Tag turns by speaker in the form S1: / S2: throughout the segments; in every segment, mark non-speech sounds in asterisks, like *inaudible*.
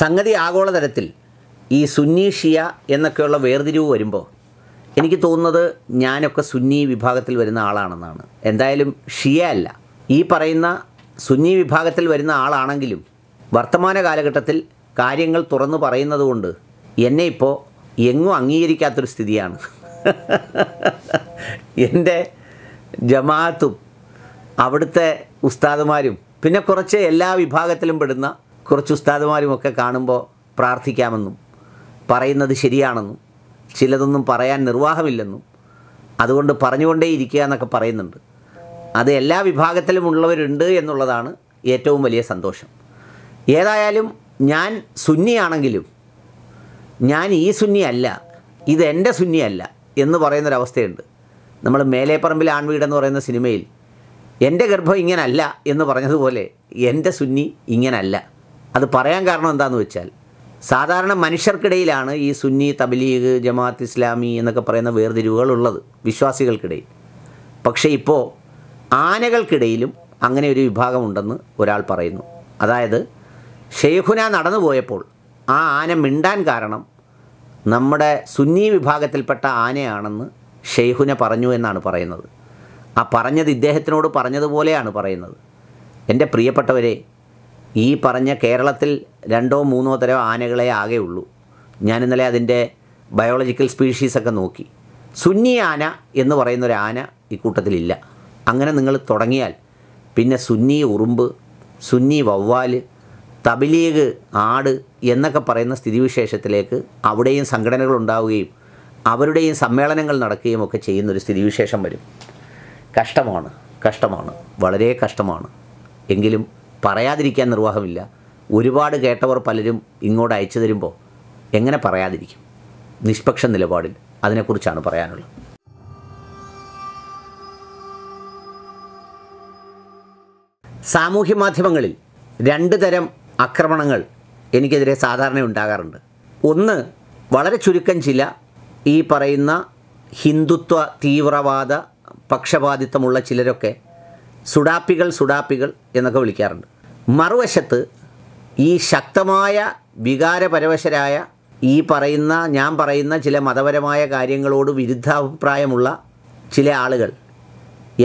S1: സംഗതി ആഗോളതലത്തിൽ ഈ സുന്നി ഷിയ എന്നൊക്കെയുള്ള വേർതിരിവ് വരുമ്പോൾ എനിക്ക് തോന്നുന്നത് ഞാനൊക്കെ സുന്നി വിഭാഗത്തിൽ വരുന്ന ആളാണെന്നാണ് എന്തായാലും ഷിയ അല്ല ഈ പറയുന്ന സുന്നി വിഭാഗത്തിൽ വരുന്ന ആളാണെങ്കിലും വർത്തമാന കാലഘട്ടത്തിൽ കാര്യങ്ങൾ തുറന്നു പറയുന്നത് കൊണ്ട് എന്നെ ഇപ്പോൾ എങ്ങും അംഗീകരിക്കാത്തൊരു സ്ഥിതിയാണ് *laughs* എൻ്റെ ജമാഅത്തും അവിടുത്തെ ഉസ്താദുമാരും പിന്നെ കുറച്ച് എല്ലാ വിഭാഗത്തിലും പെടുന്ന കുറച്ച് ഉസ്താദുമാരുമൊക്കെ കാണുമ്പോൾ പ്രാർത്ഥിക്കാമെന്നും പറയുന്നത് ശരിയാണെന്നും ചിലതൊന്നും പറയാൻ നിർവാഹമില്ലെന്നും അതുകൊണ്ട് ഇരിക്കുക എന്നൊക്കെ പറയുന്നുണ്ട് അത് എല്ലാ വിഭാഗത്തിലും ഉള്ളവരുണ്ട് എന്നുള്ളതാണ് ഏറ്റവും വലിയ സന്തോഷം ഏതായാലും ഞാൻ സുന്നിയാണെങ്കിലും ഞാൻ ഈ സുന്നിയല്ല ഇതെൻ്റെ ഇത് എൻ്റെ സുന്നിയല്ല എന്ന് പറയുന്നൊരവസ്ഥയുണ്ട് നമ്മൾ മേലേപ്പറമ്പിൽ ആൺവീട് എന്ന് പറയുന്ന സിനിമയിൽ എൻ്റെ ഗർഭം ഇങ്ങനല്ല എന്ന് പറഞ്ഞതുപോലെ എൻ്റെ സുന്നി ഇങ്ങനല്ല അത് പറയാൻ കാരണം എന്താണെന്ന് വെച്ചാൽ സാധാരണ മനുഷ്യർക്കിടയിലാണ് ഈ സുന്നി തബ്ലീഗ് ജമാഅത്ത് ഇസ്ലാമി എന്നൊക്കെ പറയുന്ന വേർതിരിവുകൾ ഉള്ളത് വിശ്വാസികൾക്കിടയിൽ പക്ഷേ ഇപ്പോൾ ആനകൾക്കിടയിലും അങ്ങനെ ഒരു വിഭാഗമുണ്ടെന്ന് ഒരാൾ പറയുന്നു അതായത് ഷെയ്ഖുന നടന്നു പോയപ്പോൾ ആ ആന മിണ്ടാൻ കാരണം നമ്മുടെ സുന്നി വിഭാഗത്തിൽപ്പെട്ട ആനയാണെന്ന് ഷെയ്ഖുന പറഞ്ഞു എന്നാണ് പറയുന്നത് ആ പറഞ്ഞത് ഇദ്ദേഹത്തിനോട് പറഞ്ഞതുപോലെയാണ് പറയുന്നത് എൻ്റെ പ്രിയപ്പെട്ടവരെ ഈ പറഞ്ഞ കേരളത്തിൽ രണ്ടോ മൂന്നോ തരോ ആനകളെ ഞാൻ ഇന്നലെ അതിൻ്റെ ബയോളജിക്കൽ സ്പീഷീസൊക്കെ നോക്കി സുന്നി ആന എന്ന് പറയുന്നൊരു ആന ഇക്കൂട്ടത്തിലില്ല അങ്ങനെ നിങ്ങൾ തുടങ്ങിയാൽ പിന്നെ സുന്നി ഉറുമ്പ് സുന്നി വവ്വാൽ തബിലീഗ് ആട് എന്നൊക്കെ പറയുന്ന സ്ഥിതിവിശേഷത്തിലേക്ക് അവിടെയും സംഘടനകൾ ഉണ്ടാവുകയും അവരുടെയും സമ്മേളനങ്ങൾ നടക്കുകയും ഒക്കെ ചെയ്യുന്നൊരു സ്ഥിതിവിശേഷം വരും കഷ്ടമാണ് കഷ്ടമാണ് വളരെ കഷ്ടമാണ് എങ്കിലും പറയാതിരിക്കാൻ നിർവാഹമില്ല ഒരുപാട് കേട്ടവർ പലരും ഇങ്ങോട്ട് അയച്ചു തരുമ്പോൾ എങ്ങനെ പറയാതിരിക്കും നിഷ്പക്ഷ നിലപാടിൽ അതിനെക്കുറിച്ചാണ് പറയാനുള്ളത് സാമൂഹ്യ മാധ്യമങ്ങളിൽ രണ്ട് തരം ആക്രമണങ്ങൾ എനിക്കെതിരെ സാധാരണ ഉണ്ടാകാറുണ്ട് ഒന്ന് വളരെ ചുരുക്കം ചില ഈ പറയുന്ന ഹിന്ദുത്വ തീവ്രവാദ പക്ഷപാതിത്വമുള്ള ചിലരൊക്കെ സുഡാപ്പികൾ സുഡാപ്പികൾ എന്നൊക്കെ വിളിക്കാറുണ്ട് മറുവശത്ത് ഈ ശക്തമായ വികാരപരവശരായ ഈ പറയുന്ന ഞാൻ പറയുന്ന ചില മതപരമായ കാര്യങ്ങളോട് വിരുദ്ധാഭിപ്രായമുള്ള ചില ആളുകൾ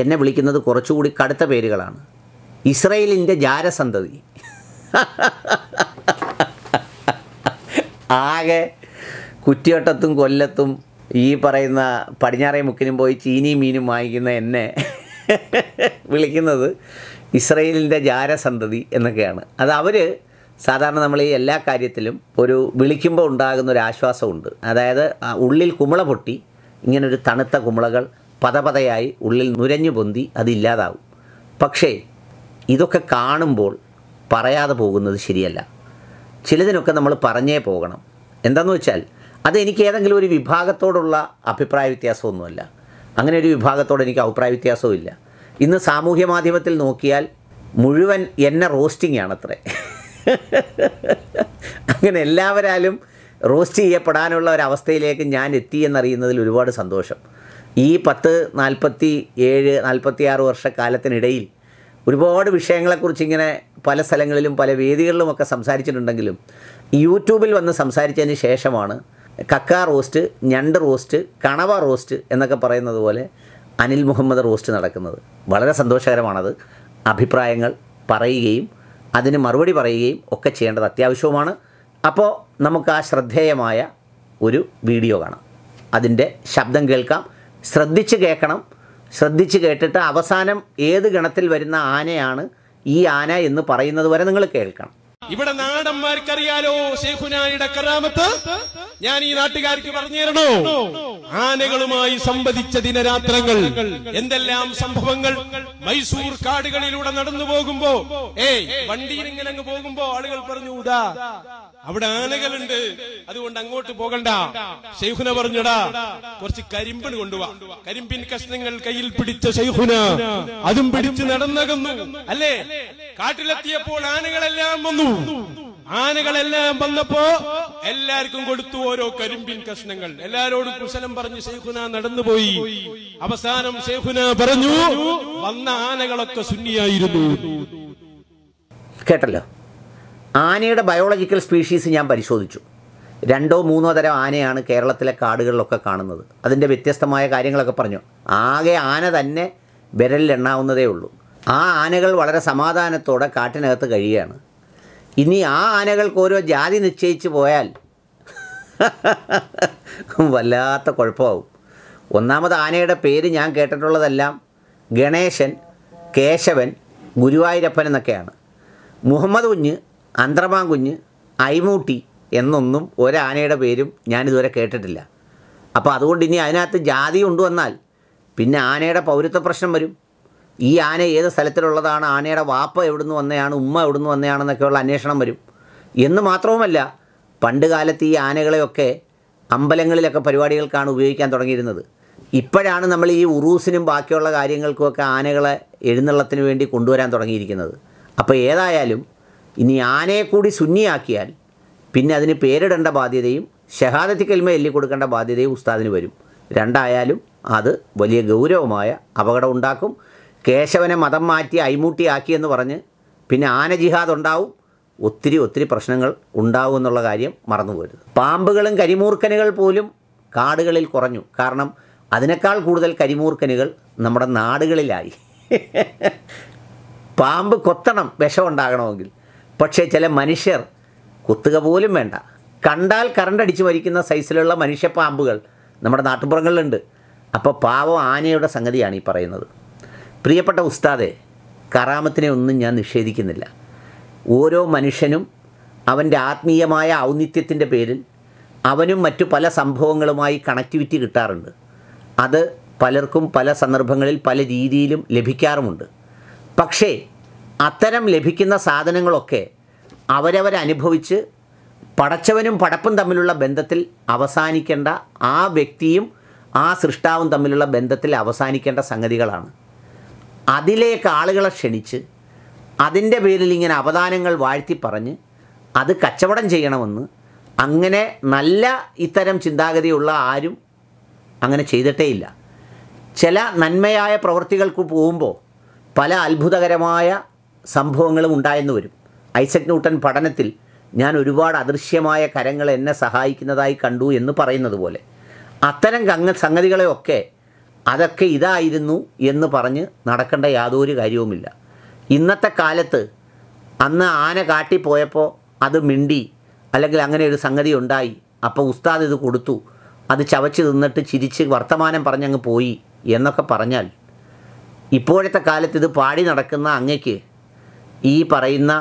S1: എന്നെ വിളിക്കുന്നത് കുറച്ചുകൂടി കടുത്ത പേരുകളാണ് ഇസ്രയേലിൻ്റെ ജാരസന്തതി ആകെ കുറ്റിയോട്ടത്തും കൊല്ലത്തും ഈ പറയുന്ന പടിഞ്ഞാറേ മുക്കിനും പോയി ചീനിയും മീനും വാങ്ങിക്കുന്ന എന്നെ വിളിക്കുന്നത് ഇസ്രയേലിൻ്റെ ജാരസന്തതി എന്നൊക്കെയാണ് അത് അവർ സാധാരണ നമ്മൾ ഈ എല്ലാ കാര്യത്തിലും ഒരു വിളിക്കുമ്പോൾ ഉണ്ടാകുന്ന ഒരു ആശ്വാസമുണ്ട് അതായത് ഉള്ളിൽ കുമിള പൊട്ടി ഇങ്ങനൊരു തണുത്ത കുമിളകൾ പതപതയായി ഉള്ളിൽ നുരഞ്ഞു പൊന്തി അതില്ലാതാവും പക്ഷേ ഇതൊക്കെ കാണുമ്പോൾ പറയാതെ പോകുന്നത് ശരിയല്ല ചിലതിനൊക്കെ നമ്മൾ പറഞ്ഞേ പോകണം എന്താണെന്ന് വെച്ചാൽ അത് എനിക്ക് ഏതെങ്കിലും ഒരു വിഭാഗത്തോടുള്ള അഭിപ്രായ വ്യത്യാസമൊന്നുമല്ല അങ്ങനെ ഒരു വിഭാഗത്തോട് എനിക്ക് അഭിപ്രായ വ്യത്യാസവും ഇല്ല ഇന്ന് സാമൂഹ്യ മാധ്യമത്തിൽ നോക്കിയാൽ മുഴുവൻ എന്നെ റോസ്റ്റിംഗ് ആണത്രേ അങ്ങനെ എല്ലാവരാലും റോസ്റ്റ് ചെയ്യപ്പെടാനുള്ള ഒരവസ്ഥയിലേക്ക് ഞാൻ എത്തി എന്നറിയുന്നതിൽ ഒരുപാട് സന്തോഷം ഈ പത്ത് നാൽപ്പത്തി ഏഴ് നാൽപ്പത്തി ആറ് വർഷക്കാലത്തിനിടയിൽ ഒരുപാട് വിഷയങ്ങളെക്കുറിച്ച് ഇങ്ങനെ പല സ്ഥലങ്ങളിലും പല വേദികളിലുമൊക്കെ സംസാരിച്ചിട്ടുണ്ടെങ്കിലും യൂട്യൂബിൽ വന്ന് സംസാരിച്ചതിന് ശേഷമാണ് കക്ക റോസ്റ്റ് ഞണ്ട് റോസ്റ്റ് കണവ റോസ്റ്റ് എന്നൊക്കെ പറയുന്നത് പോലെ അനിൽ മുഹമ്മദ് റോസ്റ്റ് നടക്കുന്നത് വളരെ സന്തോഷകരമാണത് അഭിപ്രായങ്ങൾ പറയുകയും അതിന് മറുപടി പറയുകയും ഒക്കെ ചെയ്യേണ്ടത് അത്യാവശ്യവുമാണ് അപ്പോൾ നമുക്ക് ആ ശ്രദ്ധേയമായ ഒരു വീഡിയോ കാണാം അതിൻ്റെ ശബ്ദം കേൾക്കാം ശ്രദ്ധിച്ച് കേൾക്കണം ശ്രദ്ധിച്ച് കേട്ടിട്ട് അവസാനം ഏത് ഗണത്തിൽ വരുന്ന ആനയാണ് ഈ ആന എന്ന് പറയുന്നത് വരെ നിങ്ങൾ കേൾക്കണം ഇവിടെ നാടന്മാർക്കറിയാലോ ശേഖുനാനിയുടെ കറാമത്ത് ഞാൻ ഈ നാട്ടുകാർക്ക് പറഞ്ഞു തരണോ ആനകളുമായി സംവദിച്ച ദിനരാത്രങ്ങൾ എന്തെല്ലാം സംഭവങ്ങൾ മൈസൂർ കാടുകളിലൂടെ നടന്നു പോകുമ്പോ ഏയ് വണ്ടിയിൽ ഇങ്ങനെ അങ്ങ് പോകുമ്പോ ആളുകൾ പറഞ്ഞു ഇതാ അവിടെ ആനകളുണ്ട് അതുകൊണ്ട് അങ്ങോട്ട് പോകണ്ട ഷെയ്ഖുന പറഞ്ഞടാ കുറച്ച് കരിമ്പിന് കൊണ്ടുവാ കരിമ്പിൻ കഷ്ണങ്ങൾ കയ്യിൽ പിടിച്ച ഷെയ്ഖുന അതും പിടിച്ച് നടന്നകുന്നു അല്ലേ കാട്ടിലെത്തിയപ്പോൾ ആനകളെല്ലാം വന്നു ആനകളെല്ലാം വന്നപ്പോ എല്ലാവർക്കും കൊടുത്തു ഓരോ കരിമ്പിൻ കഷ്ണങ്ങൾ എല്ലാരോടും കുശലം പറഞ്ഞു ഷെയ്ഖുന നടന്നുപോയി അവസാനം ഷെയ്ഖുന പറഞ്ഞു വന്ന ആനകളൊക്കെ സുന്നിയായിരുന്നു കേട്ടല്ലോ ആനയുടെ ബയോളജിക്കൽ സ്പീഷീസ് ഞാൻ പരിശോധിച്ചു രണ്ടോ മൂന്നോ തരം ആനയാണ് കേരളത്തിലെ കാടുകളിലൊക്കെ കാണുന്നത് അതിൻ്റെ വ്യത്യസ്തമായ കാര്യങ്ങളൊക്കെ പറഞ്ഞു ആകെ ആന തന്നെ വിരലിലെണ്ണാവുന്നതേ ഉള്ളൂ ആ ആനകൾ വളരെ സമാധാനത്തോടെ കാട്ടിനകത്ത് കഴിയുകയാണ് ഇനി ആ ആനകൾക്ക് ഓരോ ജാതി നിശ്ചയിച്ച് പോയാൽ *laughs* വല്ലാത്ത കുഴപ്പമാവും ഒന്നാമത് ആനയുടെ പേര് ഞാൻ കേട്ടിട്ടുള്ളതെല്ലാം ഗണേശൻ കേശവൻ ഗുരുവായൂരപ്പൻ എന്നൊക്കെയാണ് മുഹമ്മദ് കുഞ്ഞ് അന്തർമാൻ കുഞ്ഞ് ഐമൂട്ടി എന്നൊന്നും ഒരാനയുടെ പേരും ഞാനിതുവരെ കേട്ടിട്ടില്ല അപ്പോൾ അതുകൊണ്ട് ഇനി അതിനകത്ത് ജാതി കൊണ്ടുവന്നാൽ പിന്നെ ആനയുടെ പൗരത്വ പ്രശ്നം വരും ഈ ആന ഏത് സ്ഥലത്തിലുള്ളതാണ് ആനയുടെ വാപ്പ എവിടുന്ന് വന്നതാണ് ഉമ്മ എവിടുന്ന് വന്നതാണെന്നൊക്കെയുള്ള അന്വേഷണം വരും എന്ന് മാത്രവുമല്ല പണ്ട് കാലത്ത് ഈ ആനകളെയൊക്കെ അമ്പലങ്ങളിലൊക്കെ പരിപാടികൾക്കാണ് ഉപയോഗിക്കാൻ തുടങ്ങിയിരുന്നത് ഇപ്പോഴാണ് നമ്മൾ ഈ ഉറൂസിനും ബാക്കിയുള്ള കാര്യങ്ങൾക്കുമൊക്കെ ആനകളെ എഴുന്നള്ളത്തിന് വേണ്ടി കൊണ്ടുവരാൻ തുടങ്ങിയിരിക്കുന്നത് അപ്പോൾ ഏതായാലും ഇനി ആനയെ കൂടി സുന്നിയാക്കിയാൽ പിന്നെ അതിന് പേരിടേണ്ട ബാധ്യതയും ഷഹാദത്തി കൽമ എല്ലി കൊടുക്കേണ്ട ബാധ്യതയും ഉസ്താദിന് വരും രണ്ടായാലും അത് വലിയ ഗൗരവമായ അപകടം ഉണ്ടാക്കും കേശവനെ മതം മാറ്റി എന്ന് പറഞ്ഞ് പിന്നെ ആന ജിഹാദ് ഉണ്ടാവും ഒത്തിരി ഒത്തിരി പ്രശ്നങ്ങൾ ഉണ്ടാവും എന്നുള്ള കാര്യം മറന്നുപോരുത് പാമ്പുകളും കരിമൂർക്കനുകൾ പോലും കാടുകളിൽ കുറഞ്ഞു കാരണം അതിനേക്കാൾ കൂടുതൽ കരിമൂർക്കനുകൾ നമ്മുടെ നാടുകളിലായി പാമ്പ് കൊത്തണം വിഷം ഉണ്ടാകണമെങ്കിൽ പക്ഷേ ചില മനുഷ്യർ കൊത്തുക പോലും വേണ്ട കണ്ടാൽ കറണ്ട് അടിച്ച് മരിക്കുന്ന സൈസിലുള്ള മനുഷ്യ പാമ്പുകൾ നമ്മുടെ നാട്ടുപുറങ്ങളിലുണ്ട് അപ്പോൾ പാവം ആനയുടെ സംഗതിയാണ് ഈ പറയുന്നത് പ്രിയപ്പെട്ട ഉസ്താദെ കറാമത്തിനെ ഒന്നും ഞാൻ നിഷേധിക്കുന്നില്ല ഓരോ മനുഷ്യനും അവൻ്റെ ആത്മീയമായ ഔന്നിത്യത്തിൻ്റെ പേരിൽ അവനും മറ്റു പല സംഭവങ്ങളുമായി കണക്ടിവിറ്റി കിട്ടാറുണ്ട് അത് പലർക്കും പല സന്ദർഭങ്ങളിൽ പല രീതിയിലും ലഭിക്കാറുമുണ്ട് പക്ഷേ അത്തരം ലഭിക്കുന്ന സാധനങ്ങളൊക്കെ അവരവരനുഭവിച്ച് പടച്ചവനും പടപ്പും തമ്മിലുള്ള ബന്ധത്തിൽ അവസാനിക്കേണ്ട ആ വ്യക്തിയും ആ സൃഷ്ടാവും തമ്മിലുള്ള ബന്ധത്തിൽ അവസാനിക്കേണ്ട സംഗതികളാണ് അതിലേക്ക് ആളുകളെ ക്ഷണിച്ച് അതിൻ്റെ പേരിൽ ഇങ്ങനെ അവദാനങ്ങൾ വാഴ്ത്തി പറഞ്ഞ് അത് കച്ചവടം ചെയ്യണമെന്ന് അങ്ങനെ നല്ല ഇത്തരം ചിന്താഗതിയുള്ള ആരും അങ്ങനെ ചെയ്തിട്ടേയില്ല ചില നന്മയായ പ്രവൃത്തികൾക്ക് പോകുമ്പോൾ പല അത്ഭുതകരമായ സംഭവങ്ങളും ഉണ്ടായെന്ന് വരും ഐസക് ന്യൂട്ടൻ പഠനത്തിൽ ഞാൻ ഒരുപാട് അദൃശ്യമായ കരങ്ങൾ എന്നെ സഹായിക്കുന്നതായി കണ്ടു എന്ന് പറയുന്നത് പോലെ അത്തരം സംഗതികളെയൊക്കെ അതൊക്കെ ഇതായിരുന്നു എന്ന് പറഞ്ഞ് നടക്കേണ്ട യാതൊരു കാര്യവുമില്ല ഇന്നത്തെ കാലത്ത് അന്ന് ആന കാട്ടിപ്പോയപ്പോൾ അത് മിണ്ടി അല്ലെങ്കിൽ അങ്ങനെ ഒരു സംഗതി ഉണ്ടായി അപ്പോൾ ഉസ്താദ് ഇത് കൊടുത്തു അത് ചവച്ച് തിന്നിട്ട് ചിരിച്ച് വർത്തമാനം പറഞ്ഞങ്ങ് പോയി എന്നൊക്കെ പറഞ്ഞാൽ ഇപ്പോഴത്തെ കാലത്ത് ഇത് പാടി നടക്കുന്ന അങ്ങയ്ക്ക് ഈ പറയുന്ന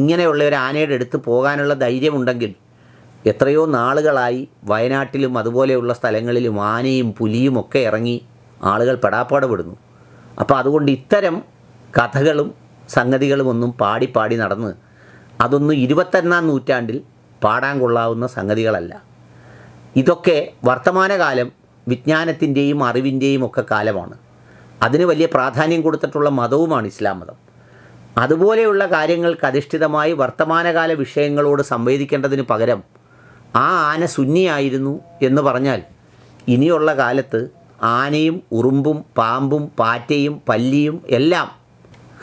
S1: ഇങ്ങനെയുള്ള ഒരു ആനയുടെ അടുത്ത് പോകാനുള്ള ധൈര്യമുണ്ടെങ്കിൽ എത്രയോ നാളുകളായി വയനാട്ടിലും അതുപോലെയുള്ള സ്ഥലങ്ങളിലും ആനയും പുലിയും ഒക്കെ ഇറങ്ങി ആളുകൾ പെടാപ്പാടപ്പെടുന്നു അപ്പോൾ അതുകൊണ്ട് ഇത്തരം കഥകളും സംഗതികളും ഒന്നും പാടി പാടി നടന്ന് അതൊന്നും ഇരുപത്തൊന്നാം നൂറ്റാണ്ടിൽ പാടാൻ കൊള്ളാവുന്ന സംഗതികളല്ല ഇതൊക്കെ വർത്തമാനകാലം വിജ്ഞാനത്തിൻ്റെയും അറിവിൻ്റെയും ഒക്കെ കാലമാണ് അതിന് വലിയ പ്രാധാന്യം കൊടുത്തിട്ടുള്ള മതവുമാണ് ഇസ്ലാം മതം അതുപോലെയുള്ള കാര്യങ്ങൾക്ക് അധിഷ്ഠിതമായി വർത്തമാനകാല വിഷയങ്ങളോട് സംവേദിക്കേണ്ടതിന് പകരം ആ ആന സുന്നിയായിരുന്നു എന്ന് പറഞ്ഞാൽ ഇനിയുള്ള കാലത്ത് ആനയും ഉറുമ്പും പാമ്പും പാറ്റയും പല്ലിയും എല്ലാം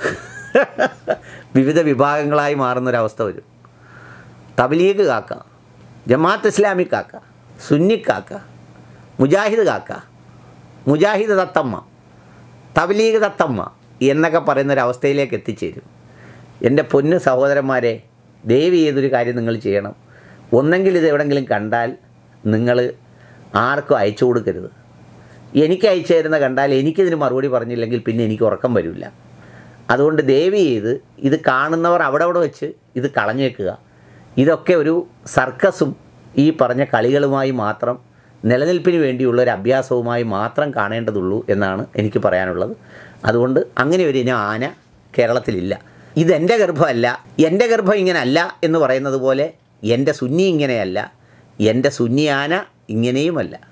S1: *laughs* വിവിധ വിഭാഗങ്ങളായി മാറുന്നൊരവസ്ഥ വരും തബ്ലീഗ് കാക്ക ജമാഅത്ത് ഇസ്ലാമി കാക്ക സുന്നിക്കാക്ക മുജാഹിദ് കാക്ക മുജാഹിദ് തത്തമ്മ തബ്ലീഗ് തത്തമ്മ എന്നൊക്കെ പറയുന്നൊരവസ്ഥയിലേക്ക് എത്തിച്ചേരും എൻ്റെ പൊന്നു സഹോദരന്മാരെ ദയവ് ചെയ്തൊരു കാര്യം നിങ്ങൾ ചെയ്യണം ഒന്നെങ്കിൽ ഇത് എവിടെങ്കിലും കണ്ടാൽ നിങ്ങൾ ആർക്കും അയച്ചു കൊടുക്കരുത് എനിക്ക് അയച്ചു തരുന്ന കണ്ടാൽ എനിക്കിതിന് മറുപടി പറഞ്ഞില്ലെങ്കിൽ പിന്നെ എനിക്ക് ഉറക്കം വരില്ല അതുകൊണ്ട് ദയവ് ചെയ്ത് ഇത് കാണുന്നവർ അവിടെ അവിടെ വെച്ച് ഇത് കളഞ്ഞേക്കുക ഇതൊക്കെ ഒരു സർക്കസും ഈ പറഞ്ഞ കളികളുമായി മാത്രം നിലനിൽപ്പിന് വേണ്ടിയുള്ള ഒരു അഭ്യാസവുമായി മാത്രം കാണേണ്ടതുള്ളൂ എന്നാണ് എനിക്ക് പറയാനുള്ളത് അതുകൊണ്ട് അങ്ങനെ ഒരു ഇനം ആന കേരളത്തിലില്ല ഇതെൻ്റെ ഗർഭമല്ല എൻ്റെ ഗർഭം ഇങ്ങനല്ല എന്ന് പറയുന്നത് പോലെ എൻ്റെ സുന്നി ഇങ്ങനെയല്ല എൻ്റെ സുന്നി ആന ഇങ്ങനെയുമല്ല